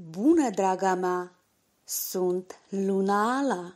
Bună, draga mea! Sunt Luna Ala!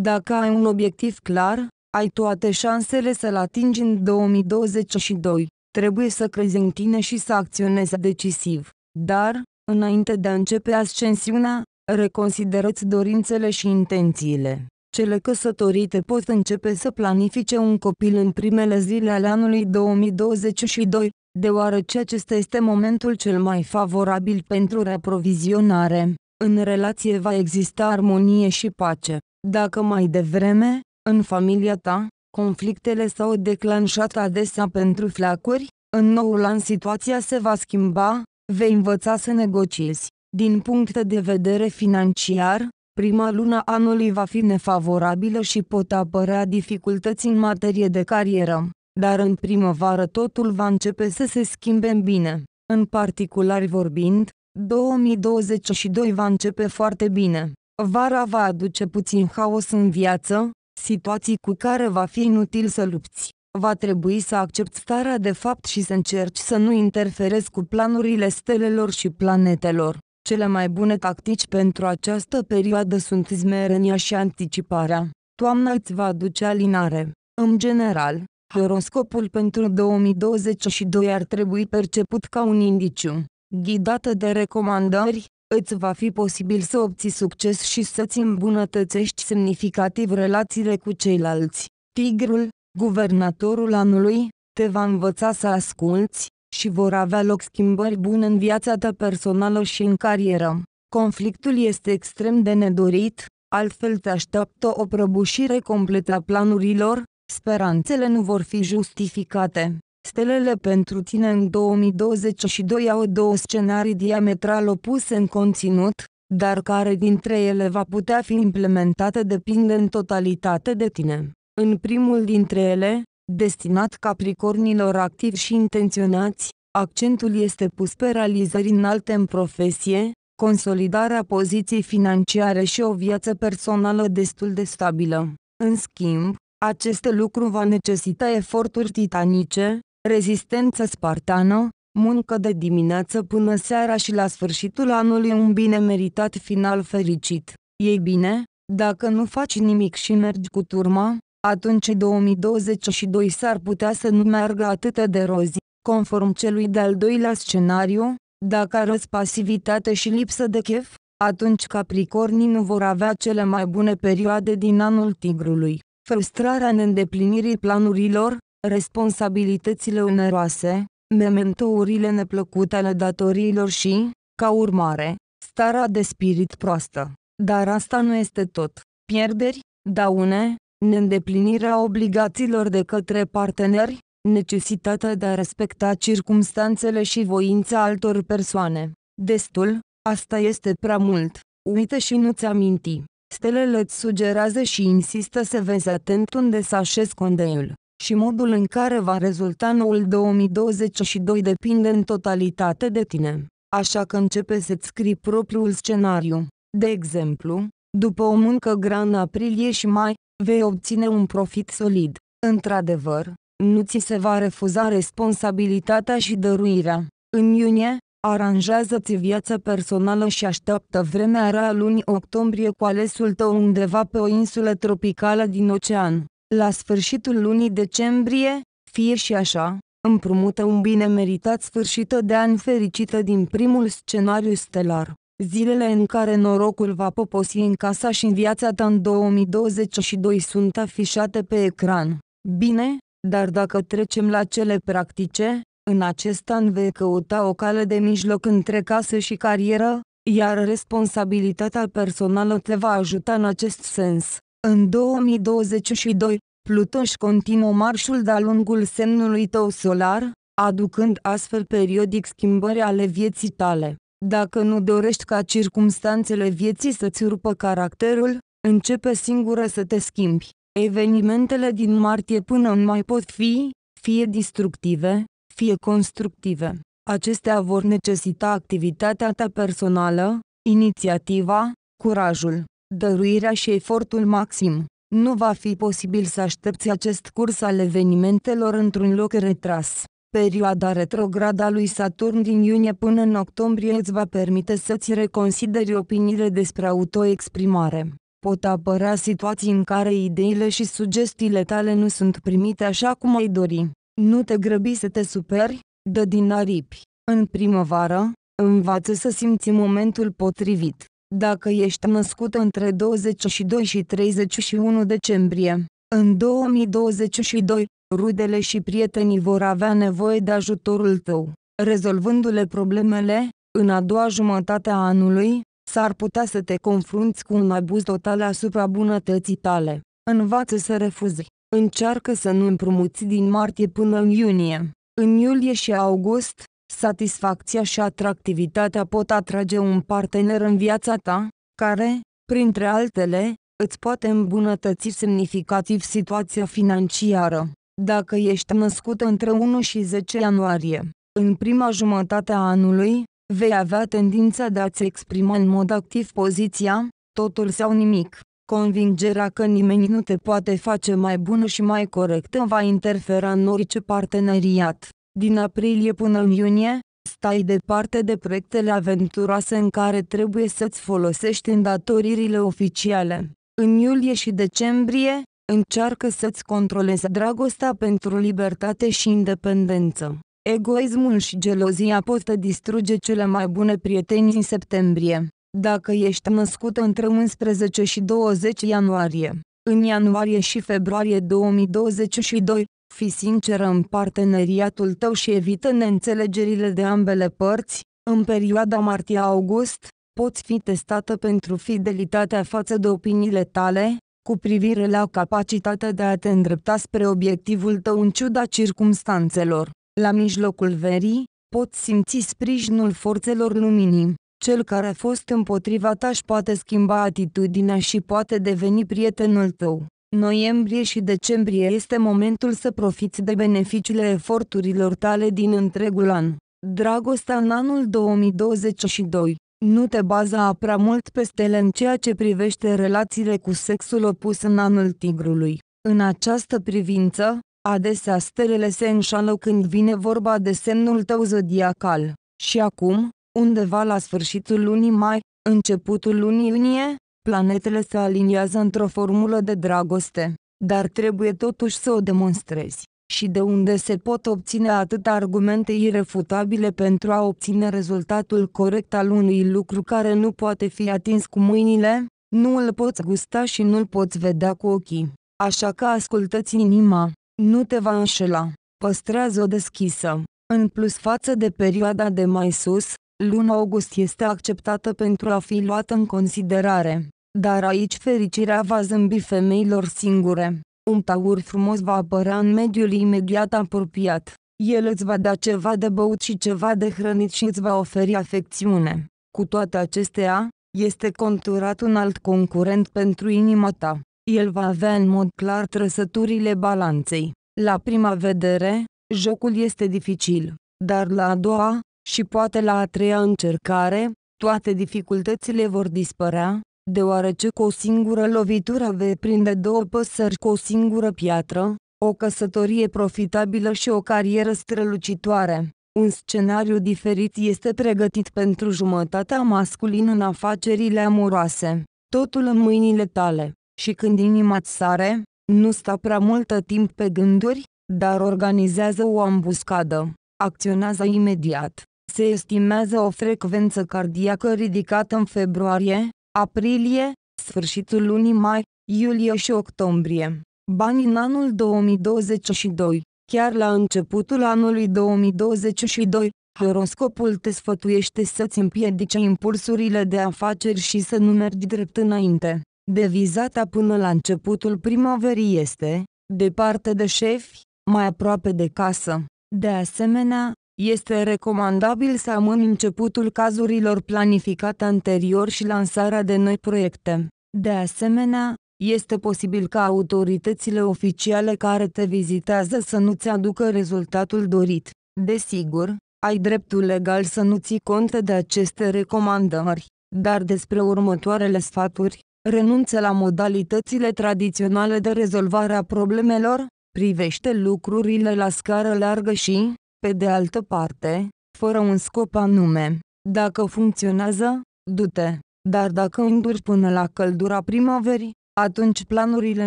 Dacă ai un obiectiv clar, ai toate șansele să-l atingi în 2022. Trebuie să crezi în tine și să acționezi decisiv. Dar, înainte de a începe ascensiunea, reconsiderați dorințele și intențiile. Cele căsătorite pot începe să planifice un copil în primele zile ale anului 2022, deoarece acesta este momentul cel mai favorabil pentru reaprovizionare. În relație va exista armonie și pace. Dacă mai devreme, în familia ta, conflictele s-au declanșat adesea pentru flacuri, în noul an situația se va schimba, vei învăța să negociezi. Din punct de vedere financiar, prima lună anului va fi nefavorabilă și pot apărea dificultăți în materie de carieră, dar în primăvară totul va începe să se schimbe în bine. În particular vorbind, 2022 va începe foarte bine. Vara va aduce puțin haos în viață, situații cu care va fi inutil să lupți. Va trebui să accepti starea de fapt și să încerci să nu interferezi cu planurile stelelor și planetelor. Cele mai bune tactici pentru această perioadă sunt zmerenia și anticiparea. Toamna îți va aduce alinare. În general, horoscopul pentru 2022 ar trebui perceput ca un indiciu. Ghidată de recomandări, îți va fi posibil să obții succes și să-ți îmbunătățești semnificativ relațiile cu ceilalți. Tigrul, guvernatorul anului, te va învăța să asculți, și vor avea loc schimbări bune în viața ta personală și în carieră. Conflictul este extrem de nedorit, altfel te așteaptă o prăbușire completă a planurilor, speranțele nu vor fi justificate. Stelele pentru tine în 2022 au două scenarii diametral opuse în conținut, dar care dintre ele va putea fi implementată depinde în totalitate de tine. În primul dintre ele, destinat capricornilor activi și intenționați, accentul este pus pe realizări înalte în profesie, consolidarea poziției financiare și o viață personală destul de stabilă. În schimb, acest lucru va necesita eforturi titanice, rezistență spartană, muncă de dimineață până seara și la sfârșitul anului un bine meritat final fericit. Ei bine, dacă nu faci nimic și mergi cu turma, atunci 2022 s-ar putea să nu meargă atât de rozi, conform celui de-al doilea scenariu, dacă arăți pasivitate și lipsă de chef, atunci capricornii nu vor avea cele mai bune perioade din anul tigrului. Frustrarea în îndeplinirii planurilor, responsabilitățile oneroase, mementourile neplăcute ale datoriilor și, ca urmare, starea de spirit proastă. Dar asta nu este tot. Pierderi, daune, neîndeplinirea obligațiilor de către parteneri, necesitatea de a respecta circumstanțele și voința altor persoane. Destul, asta este prea mult. Uite și nu-ți aminti. Stelele îți sugerează și insistă să vezi atent unde să așezi condeiul. Și modul în care va rezulta noul 2022 depinde în totalitate de tine. Așa că începe să-ți scrii propriul scenariu. De exemplu, după o muncă grea în aprilie și mai, vei obține un profit solid. Într-adevăr, nu ți se va refuza responsabilitatea și dăruirea. În iunie, aranjează-ți viața personală și așteaptă vremea rea lunii octombrie cu alesul tău undeva pe o insulă tropicală din ocean. La sfârșitul lunii decembrie, fie și așa, împrumută un bine meritat sfârșită de an fericită din primul scenariu stelar. Zilele în care norocul va poposi în casa și în viața ta în 2022 sunt afișate pe ecran. Bine, dar dacă trecem la cele practice, în acest an vei căuta o cale de mijloc între casă și carieră, iar responsabilitatea personală te va ajuta în acest sens. În 2022, Pluton își continuă marșul de-a lungul semnului tău solar, aducând astfel periodic schimbări ale vieții tale. Dacă nu dorești ca circumstanțele vieții să-ți rupă caracterul, începe singură să te schimbi. Evenimentele din martie până în mai pot fi, fie distructive, fie constructive. Acestea vor necesita activitatea ta personală, inițiativa, curajul, dăruirea și efortul maxim. Nu va fi posibil să aștepți acest curs al evenimentelor într-un loc retras. Perioada retrograda a lui Saturn din iunie până în octombrie îți va permite să-ți reconsideri opiniile despre autoexprimare. Pot apărea situații în care ideile și sugestiile tale nu sunt primite așa cum ai dori. Nu te grăbi să te superi, dă din aripi. În primăvară, învață să simți momentul potrivit. Dacă ești născut între 22 și 31 decembrie, în 2022, rudele și prietenii vor avea nevoie de ajutorul tău. Rezolvându-le problemele, în a doua jumătate a anului, s-ar putea să te confrunți cu un abuz total asupra bunătății tale. Învață să refuzi. Încearcă să nu împrumuți din martie până în iunie. În iulie și august, satisfacția și atractivitatea pot atrage un partener în viața ta, care, printre altele, îți poate îmbunătăți semnificativ situația financiară. Dacă ești născut între 1 și 10 ianuarie, în prima jumătate a anului, vei avea tendința de a-ți exprima în mod activ poziția, totul sau nimic. Convingerea că nimeni nu te poate face mai bună și mai corectă va interfera în orice parteneriat. Din aprilie până în iunie, stai departe de proiectele aventuroase în care trebuie să-ți folosești îndatoririle oficiale. În iulie și decembrie, Încearcă să-ți controlezi dragostea pentru libertate și independență. Egoismul și gelozia pot te distruge cele mai bune prieteni în septembrie. Dacă ești născut între 11 și 20 ianuarie, în ianuarie și februarie 2022, fi sinceră în parteneriatul tău și evită neînțelegerile de ambele părți, în perioada martie-august, poți fi testată pentru fidelitatea față de opiniile tale, cu privire la capacitatea de a te îndrepta spre obiectivul tău în ciuda circumstanțelor. La mijlocul verii, poți simți sprijinul forțelor luminii. Cel care a fost împotriva ta și poate schimba atitudinea și poate deveni prietenul tău. Noiembrie și decembrie este momentul să profiți de beneficiile eforturilor tale din întregul an. Dragostea în anul 2022 nu te baza prea mult pe stele în ceea ce privește relațiile cu sexul opus în anul tigrului. În această privință, adesea stelele se înșală când vine vorba de semnul tău zodiacal. Și acum, undeva la sfârșitul lunii mai, începutul lunii iunie, planetele se aliniază într-o formulă de dragoste, dar trebuie totuși să o demonstrezi și de unde se pot obține atât argumente irefutabile pentru a obține rezultatul corect al unui lucru care nu poate fi atins cu mâinile, nu îl poți gusta și nu îl poți vedea cu ochii. Așa că ascultă-ți inima, nu te va înșela, păstrează-o deschisă. În plus față de perioada de mai sus, luna august este acceptată pentru a fi luată în considerare, dar aici fericirea va zâmbi femeilor singure. Un taur frumos va apărea în mediul imediat apropiat. El îți va da ceva de băut și ceva de hrănit și îți va oferi afecțiune. Cu toate acestea, este conturat un alt concurent pentru inima ta. El va avea în mod clar trăsăturile balanței. La prima vedere, jocul este dificil, dar la a doua, și poate la a treia încercare, toate dificultățile vor dispărea, deoarece cu o singură lovitură vei prinde două păsări cu o singură piatră, o căsătorie profitabilă și o carieră strălucitoare. Un scenariu diferit este pregătit pentru jumătatea masculină în afacerile amoroase, totul în mâinile tale, și când inima ți sare, nu sta prea multă timp pe gânduri, dar organizează o ambuscadă, acționează imediat. Se estimează o frecvență cardiacă ridicată în februarie, aprilie, sfârșitul lunii mai, iulie și octombrie. Bani în anul 2022 Chiar la începutul anului 2022, horoscopul te sfătuiește să-ți împiedice impulsurile de afaceri și să nu mergi drept înainte. Devizata până la începutul primăverii este, departe de șefi, mai aproape de casă. De asemenea, este recomandabil să amâni începutul cazurilor planificate anterior și lansarea de noi proiecte. De asemenea, este posibil ca autoritățile oficiale care te vizitează să nu-ți aducă rezultatul dorit. Desigur, ai dreptul legal să nu ții cont de aceste recomandări, dar despre următoarele sfaturi, renunță la modalitățile tradiționale de rezolvare a problemelor, privește lucrurile la scară largă și, pe de altă parte, fără un scop anume, dacă funcționează, du-te. Dar dacă înduri până la căldura primăverii, atunci planurile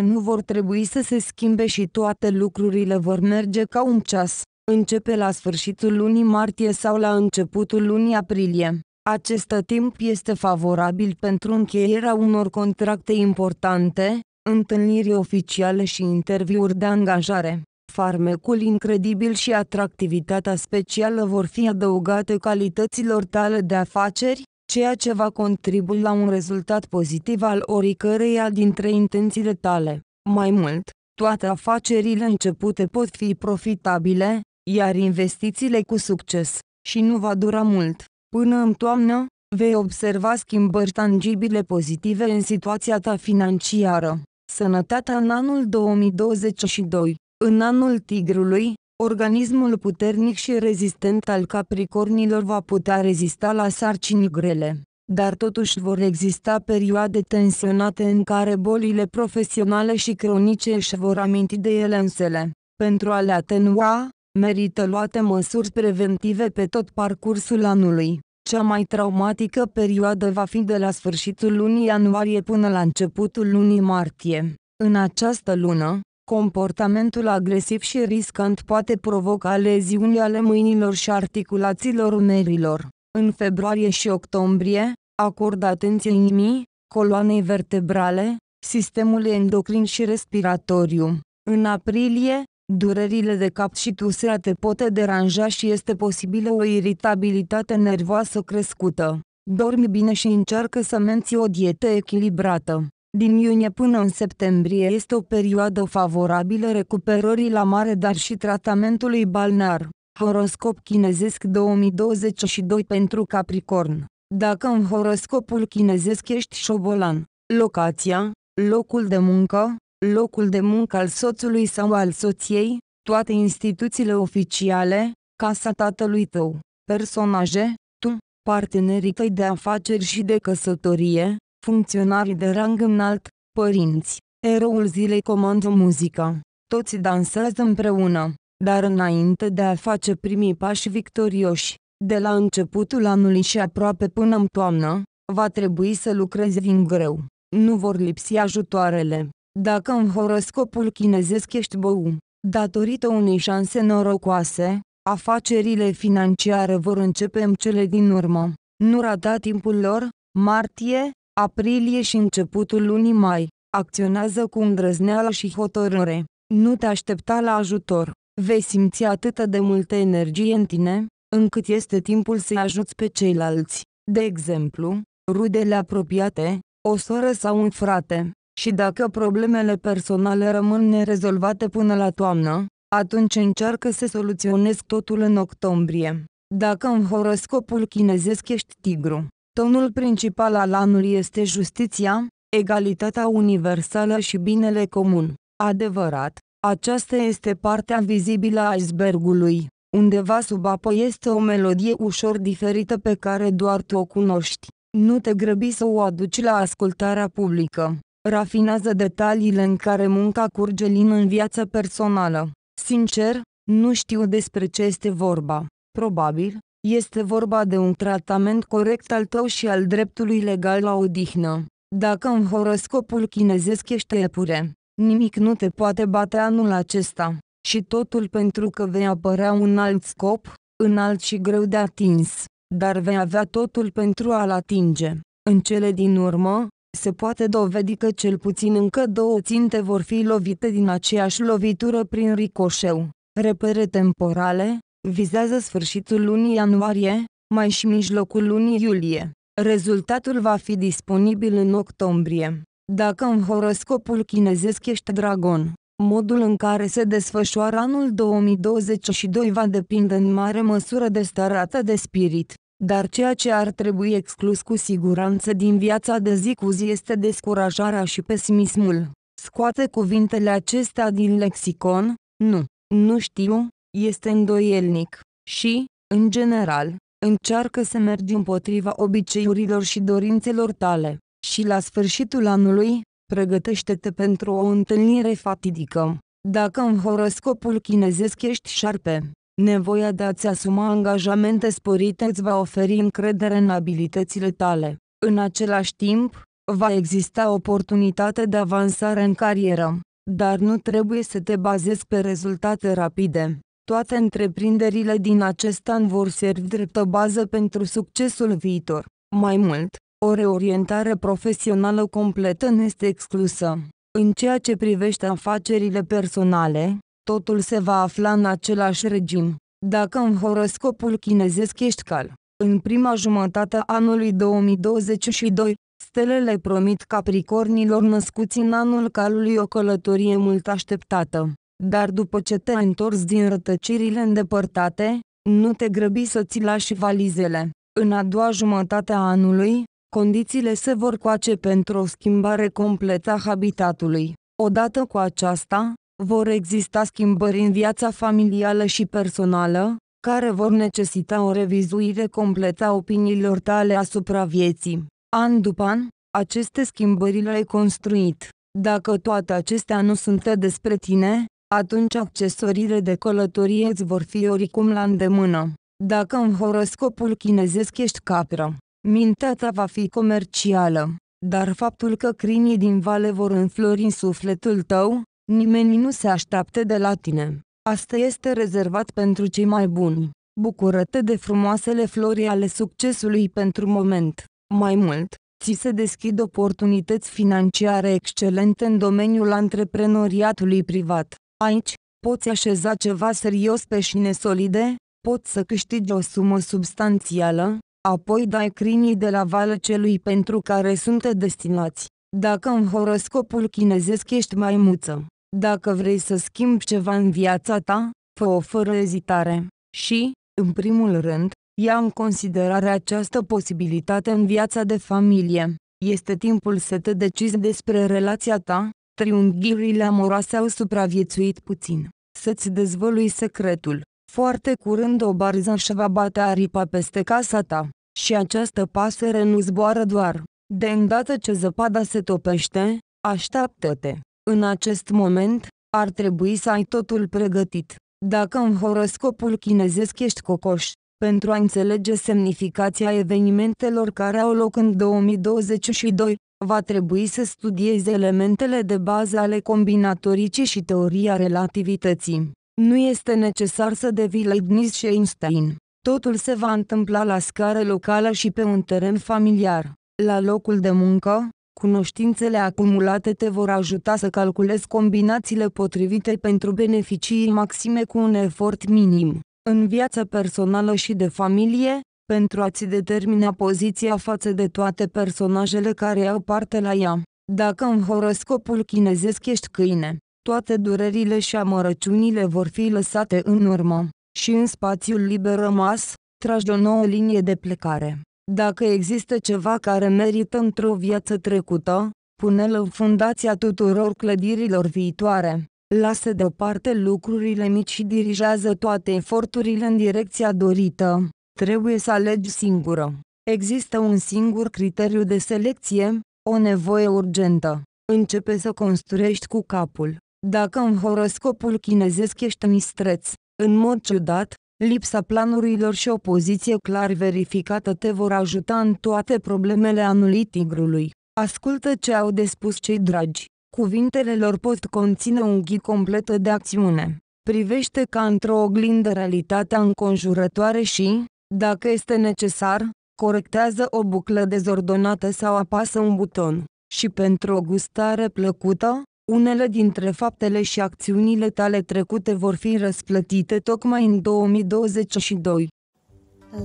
nu vor trebui să se schimbe și toate lucrurile vor merge ca un ceas. Începe la sfârșitul lunii martie sau la începutul lunii aprilie. Acest timp este favorabil pentru încheierea unor contracte importante, întâlniri oficiale și interviuri de angajare farmecul incredibil și atractivitatea specială vor fi adăugate calităților tale de afaceri, ceea ce va contribui la un rezultat pozitiv al oricăreia dintre intențiile tale. Mai mult, toate afacerile începute pot fi profitabile, iar investițiile cu succes, și nu va dura mult. Până în toamnă, vei observa schimbări tangibile pozitive în situația ta financiară. Sănătatea în anul 2022 în anul tigrului, organismul puternic și rezistent al capricornilor va putea rezista la sarcini grele, dar totuși vor exista perioade tensionate în care bolile profesionale și cronice își vor aminti de ele însele. Pentru a le atenua, merită luate măsuri preventive pe tot parcursul anului. Cea mai traumatică perioadă va fi de la sfârșitul lunii ianuarie până la începutul lunii martie. În această lună, Comportamentul agresiv și riscant poate provoca leziuni ale mâinilor și articulațiilor umerilor. În februarie și octombrie, acordă atenție inimii, coloanei vertebrale, sistemului endocrin și respiratoriu. În aprilie, durerile de cap și tusea te pot deranja și este posibilă o iritabilitate nervoasă crescută. Dormi bine și încearcă să menții o dietă echilibrată. Din iunie până în septembrie este o perioadă favorabilă recuperării la mare dar și tratamentului balnear. Horoscop chinezesc 2022 pentru Capricorn. Dacă în horoscopul chinezesc ești șobolan, locația, locul de muncă, locul de muncă al soțului sau al soției, toate instituțiile oficiale, casa tatălui tău, personaje, tu, partenerii tăi de afaceri și de căsătorie, funcționarii de rang înalt, părinți. Eroul zilei comandă muzica. Toți dansează împreună, dar înainte de a face primii pași victorioși, de la începutul anului și aproape până în toamnă, va trebui să lucrezi din greu. Nu vor lipsi ajutoarele. Dacă în horoscopul chinezesc ești bău, datorită unei șanse norocoase, afacerile financiare vor începe în cele din urmă. Nu rata timpul lor, martie, aprilie și începutul lunii mai. Acționează cu îndrăzneală și hotărâre. Nu te aștepta la ajutor. Vei simți atât de multă energie în tine, încât este timpul să-i ajuți pe ceilalți. De exemplu, rudele apropiate, o soră sau un frate. Și dacă problemele personale rămân nerezolvate până la toamnă, atunci încearcă să soluționezi totul în octombrie. Dacă în horoscopul chinezesc ești tigru, Tonul principal al anului este justiția, egalitatea universală și binele comun. Adevărat, aceasta este partea vizibilă a icebergului. Undeva sub apă este o melodie ușor diferită pe care doar tu o cunoști. Nu te grăbi să o aduci la ascultarea publică. Rafinează detaliile în care munca curge lin în viața personală. Sincer, nu știu despre ce este vorba. Probabil, este vorba de un tratament corect al tău și al dreptului legal la odihnă. Dacă în horoscopul chinezesc ești epure, nimic nu te poate bate anul acesta, și totul pentru că vei apărea un alt scop, înalt și greu de atins, dar vei avea totul pentru a-l atinge. În cele din urmă, se poate dovedi că cel puțin încă două ținte vor fi lovite din aceeași lovitură prin ricoșeu. Repere temporale, Vizează sfârșitul lunii ianuarie, mai și mijlocul lunii iulie. Rezultatul va fi disponibil în octombrie. Dacă în horoscopul chinezesc ești dragon, modul în care se desfășoară anul 2022 va depinde în mare măsură de starea ta de spirit. Dar ceea ce ar trebui exclus cu siguranță din viața de zi cu zi este descurajarea și pesimismul. Scoate cuvintele acestea din lexicon, nu, nu știu, este îndoielnic și, în general, încearcă să mergi împotriva obiceiurilor și dorințelor tale și la sfârșitul anului, pregătește-te pentru o întâlnire fatidică. Dacă în horoscopul chinezesc ești șarpe, nevoia de a-ți asuma angajamente sporite îți va oferi încredere în abilitățile tale. În același timp, va exista oportunitate de avansare în carieră, dar nu trebuie să te bazezi pe rezultate rapide. Toate întreprinderile din acest an vor servi drept bază pentru succesul viitor. Mai mult, o reorientare profesională completă nu este exclusă. În ceea ce privește afacerile personale, totul se va afla în același regim. Dacă în horoscopul chinezesc ești cal, în prima jumătate a anului 2022, stelele promit capricornilor născuți în anul calului o călătorie mult așteptată dar după ce te-ai întors din rătăcirile îndepărtate, nu te grăbi să ți lași valizele. În a doua jumătate a anului, condițiile se vor coace pentru o schimbare completă a habitatului. Odată cu aceasta, vor exista schimbări în viața familială și personală, care vor necesita o revizuire completă a opiniilor tale asupra vieții. An după an, aceste schimbări le-ai construit. Dacă toate acestea nu sunt despre tine, atunci accesoriile de călătorie îți vor fi oricum la îndemână. Dacă în horoscopul chinezesc ești capră, mintea ta va fi comercială, dar faptul că crinii din vale vor înflori în sufletul tău, nimeni nu se așteaptă de la tine. Asta este rezervat pentru cei mai buni. Bucură-te de frumoasele flori ale succesului pentru moment. Mai mult, ți se deschid oportunități financiare excelente în domeniul antreprenoriatului privat. Aici, poți așeza ceva serios pe șine solide, poți să câștigi o sumă substanțială, apoi dai crinii de la vală celui pentru care sunt destinați. Dacă în horoscopul chinezesc ești mai muță, dacă vrei să schimbi ceva în viața ta, fă-o fără ezitare. Și, în primul rând, ia în considerare această posibilitate în viața de familie. Este timpul să te decizi despre relația ta, triunghiurile amoroase au supraviețuit puțin. Să-ți dezvălui secretul. Foarte curând o barză și va bate aripa peste casa ta. Și această pasăre nu zboară doar. De îndată ce zăpada se topește, așteaptă-te. În acest moment, ar trebui să ai totul pregătit. Dacă în horoscopul chinezesc ești cocoș, pentru a înțelege semnificația evenimentelor care au loc în 2022, va trebui să studieze elementele de bază ale combinatorice și teoria relativității. Nu este necesar să devii Leibniz și Einstein. Totul se va întâmpla la scară locală și pe un teren familiar. La locul de muncă, cunoștințele acumulate te vor ajuta să calculezi combinațiile potrivite pentru beneficii maxime cu un efort minim. În viața personală și de familie, pentru a-ți determina poziția față de toate personajele care au parte la ea. Dacă în horoscopul chinezesc ești câine, toate durerile și amărăciunile vor fi lăsate în urmă și în spațiul liber rămas, tragi o nouă linie de plecare. Dacă există ceva care merită într-o viață trecută, pune-l în fundația tuturor clădirilor viitoare. Lasă deoparte lucrurile mici și dirigează toate eforturile în direcția dorită. Trebuie să alegi singură. Există un singur criteriu de selecție, o nevoie urgentă. Începe să construiești cu capul. Dacă în horoscopul chinezesc ești mistreț, în mod ciudat, lipsa planurilor și o poziție clar verificată te vor ajuta în toate problemele anului tigrului. Ascultă ce au de spus cei dragi. Cuvintele lor pot conține un ghid complet de acțiune. Privește ca într-o oglindă realitatea înconjurătoare și, dacă este necesar, corectează o buclă dezordonată sau apasă un buton. Și pentru o gustare plăcută, unele dintre faptele și acțiunile tale trecute vor fi răsplătite tocmai în 2022.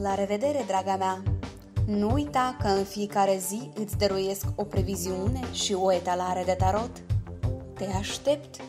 La revedere, draga mea! Nu uita că în fiecare zi îți dăruiesc o previziune și o etalare de tarot. Te aștept!